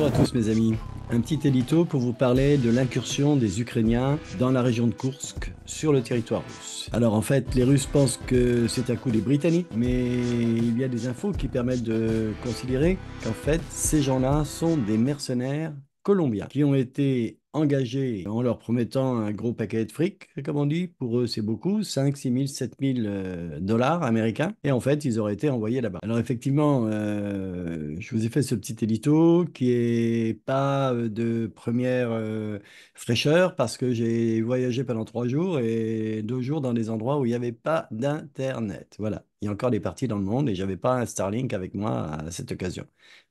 Bonjour à tous mes amis. Un petit édito pour vous parler de l'incursion des Ukrainiens dans la région de Kursk sur le territoire russe. Alors en fait, les Russes pensent que c'est un coup des Britanniques, mais il y a des infos qui permettent de considérer qu'en fait, ces gens-là sont des mercenaires colombiens qui ont été engagés en leur promettant un gros paquet de fric, comme on dit. Pour eux, c'est beaucoup, 5, 6 000, 7 000 dollars américains. Et en fait, ils auraient été envoyés là-bas. Alors effectivement, euh, je vous ai fait ce petit élito qui n'est pas euh, de première euh, fraîcheur parce que j'ai voyagé pendant trois jours et deux jours dans des endroits où il n'y avait pas d'Internet. Voilà. Il y a encore des parties dans le monde et je n'avais pas un Starlink avec moi à cette occasion.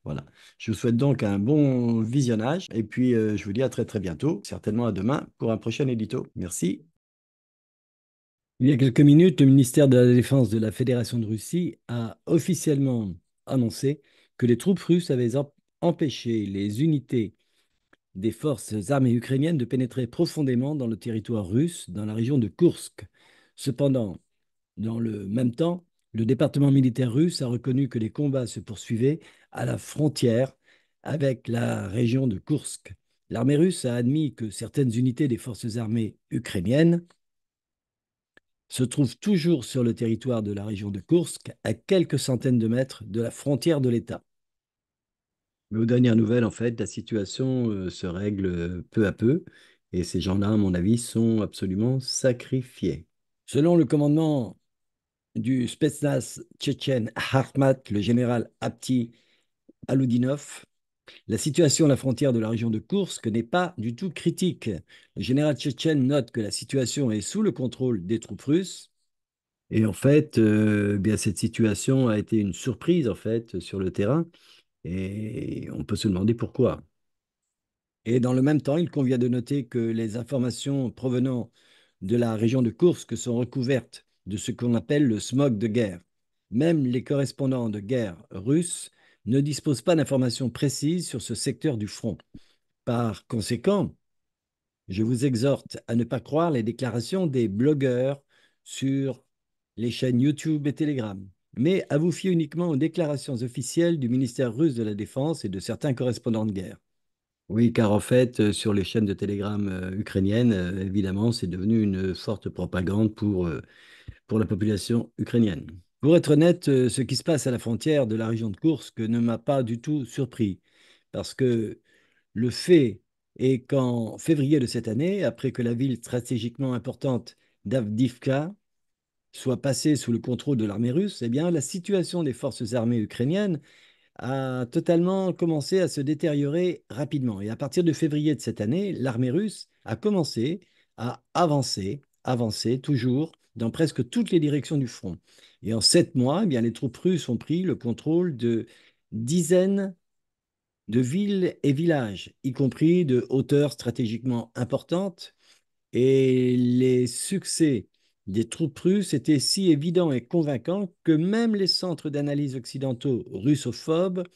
Voilà. Je vous souhaite donc un bon visionnage et puis euh, je vous dis à très très bientôt, certainement à demain pour un prochain édito. Merci. Il y a quelques minutes, le ministère de la Défense de la Fédération de Russie a officiellement annoncé que les troupes russes avaient empêché les unités des forces armées ukrainiennes de pénétrer profondément dans le territoire russe, dans la région de Kursk. Cependant, dans le même temps, le département militaire russe a reconnu que les combats se poursuivaient à la frontière avec la région de Kursk. L'armée russe a admis que certaines unités des forces armées ukrainiennes se trouvent toujours sur le territoire de la région de Kursk à quelques centaines de mètres de la frontière de l'État. Mais aux dernières nouvelles, en fait, la situation euh, se règle euh, peu à peu, et ces gens-là, à mon avis, sont absolument sacrifiés. Selon le commandement du Spetsnaz tchétchène Hartmat, le général Apti Aloudinov, la situation à la frontière de la région de Kursk n'est pas du tout critique. Le général tchétchène note que la situation est sous le contrôle des troupes russes. Et en fait, euh, eh bien cette situation a été une surprise en fait sur le terrain, et on peut se demander pourquoi. Et dans le même temps, il convient de noter que les informations provenant de la région de Kursk sont recouvertes de ce qu'on appelle le smog de guerre. Même les correspondants de guerre russes ne disposent pas d'informations précises sur ce secteur du front. Par conséquent, je vous exhorte à ne pas croire les déclarations des blogueurs sur les chaînes YouTube et Telegram, mais à vous fier uniquement aux déclarations officielles du ministère russe de la Défense et de certains correspondants de guerre. Oui, car en fait, euh, sur les chaînes de Telegram euh, ukrainiennes, euh, évidemment, c'est devenu une forte propagande pour pour la population ukrainienne. Pour être honnête, euh, ce qui se passe à la frontière de la région de Kursk ne m'a pas du tout surpris, parce que le fait est qu'en février de cette année, après que la ville stratégiquement importante d'Avdivka soit passée sous le contrôle de l'armée russe, eh bien, la situation des forces armées ukrainiennes a totalement commencé à se détériorer rapidement. Et à partir de février de cette année, l'armée russe a commencé à avancer avancé toujours dans presque toutes les directions du front. Et en sept mois, eh bien, les troupes russes ont pris le contrôle de dizaines de villes et villages, y compris de hauteurs stratégiquement importantes. Et les succès des troupes russes étaient si évidents et convaincants que même les centres d'analyse occidentaux russophobes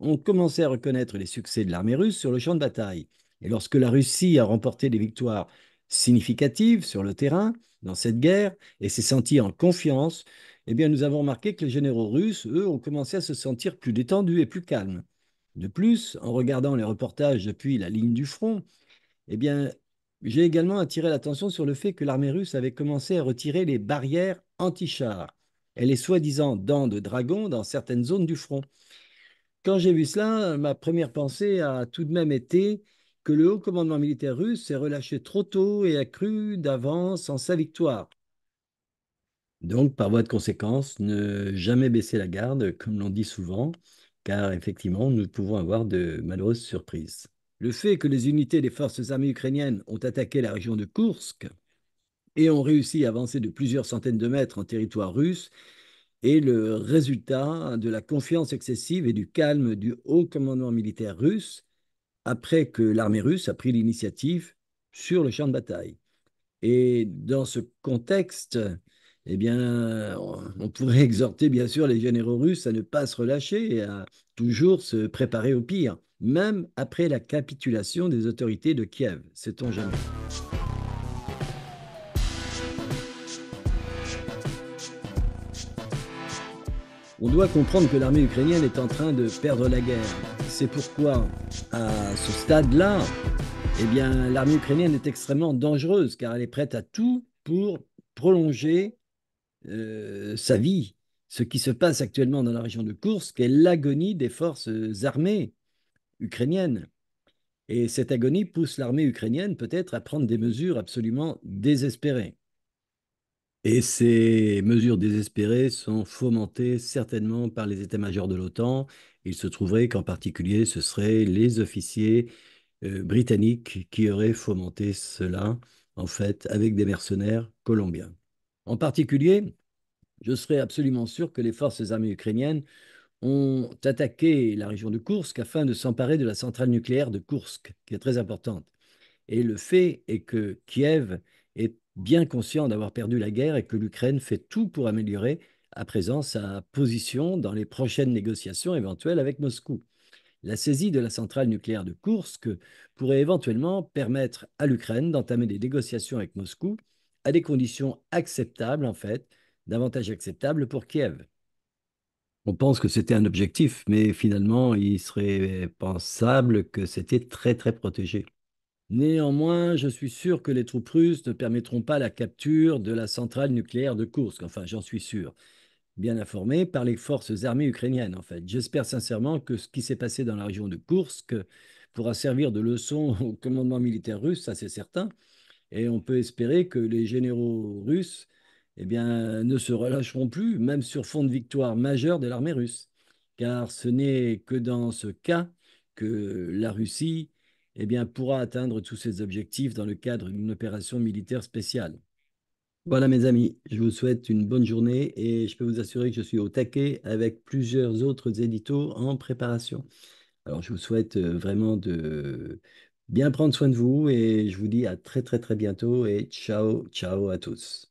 ont commencé à reconnaître les succès de l'armée russe sur le champ de bataille. Et lorsque la Russie a remporté des victoires significative sur le terrain dans cette guerre et s'est senti en confiance, eh bien nous avons remarqué que les généraux russes, eux, ont commencé à se sentir plus détendus et plus calmes. De plus, en regardant les reportages depuis la ligne du front, eh bien j'ai également attiré l'attention sur le fait que l'armée russe avait commencé à retirer les barrières anti-chars et les soi-disant dents de dragon dans certaines zones du front. Quand j'ai vu cela, ma première pensée a tout de même été que le haut commandement militaire russe s'est relâché trop tôt et a cru d'avance en sa victoire. Donc, par voie de conséquence, ne jamais baisser la garde, comme l'on dit souvent, car effectivement, nous pouvons avoir de malheureuses surprises. Le fait que les unités des forces armées ukrainiennes ont attaqué la région de Koursk et ont réussi à avancer de plusieurs centaines de mètres en territoire russe est le résultat de la confiance excessive et du calme du haut commandement militaire russe après que l'armée russe a pris l'initiative sur le champ de bataille. Et dans ce contexte, eh bien, on pourrait exhorter bien sûr les généraux russes à ne pas se relâcher et à toujours se préparer au pire, même après la capitulation des autorités de Kiev, sait-on jamais. On doit comprendre que l'armée ukrainienne est en train de perdre la guerre c'est pourquoi, à ce stade-là, eh bien, l'armée ukrainienne est extrêmement dangereuse, car elle est prête à tout pour prolonger euh, sa vie. Ce qui se passe actuellement dans la région de Kursk est l'agonie des forces armées ukrainiennes. Et cette agonie pousse l'armée ukrainienne peut-être à prendre des mesures absolument désespérées. Et ces mesures désespérées sont fomentées certainement par les états-majors de l'OTAN. Il se trouverait qu'en particulier, ce seraient les officiers euh, britanniques qui auraient fomenté cela, en fait, avec des mercenaires colombiens. En particulier, je serais absolument sûr que les forces armées ukrainiennes ont attaqué la région de Kursk afin de s'emparer de la centrale nucléaire de Kursk, qui est très importante. Et le fait est que Kiev est bien conscient d'avoir perdu la guerre et que l'Ukraine fait tout pour améliorer à présent sa position dans les prochaines négociations éventuelles avec Moscou. La saisie de la centrale nucléaire de Kursk pourrait éventuellement permettre à l'Ukraine d'entamer des négociations avec Moscou à des conditions acceptables, en fait, davantage acceptables pour Kiev. On pense que c'était un objectif, mais finalement, il serait pensable que c'était très, très protégé. Néanmoins, je suis sûr que les troupes russes ne permettront pas la capture de la centrale nucléaire de Kursk. Enfin, j'en suis sûr. Bien informé par les forces armées ukrainiennes, en fait. J'espère sincèrement que ce qui s'est passé dans la région de Kursk pourra servir de leçon au commandement militaire russe, ça c'est certain. Et on peut espérer que les généraux russes eh bien, ne se relâcheront plus, même sur fond de victoire majeure de l'armée russe. Car ce n'est que dans ce cas que la Russie eh pourra atteindre tous ses objectifs dans le cadre d'une opération militaire spéciale. Voilà mes amis, je vous souhaite une bonne journée et je peux vous assurer que je suis au taquet avec plusieurs autres éditos en préparation. Alors je vous souhaite euh, vraiment de bien prendre soin de vous et je vous dis à très très très bientôt et ciao ciao à tous.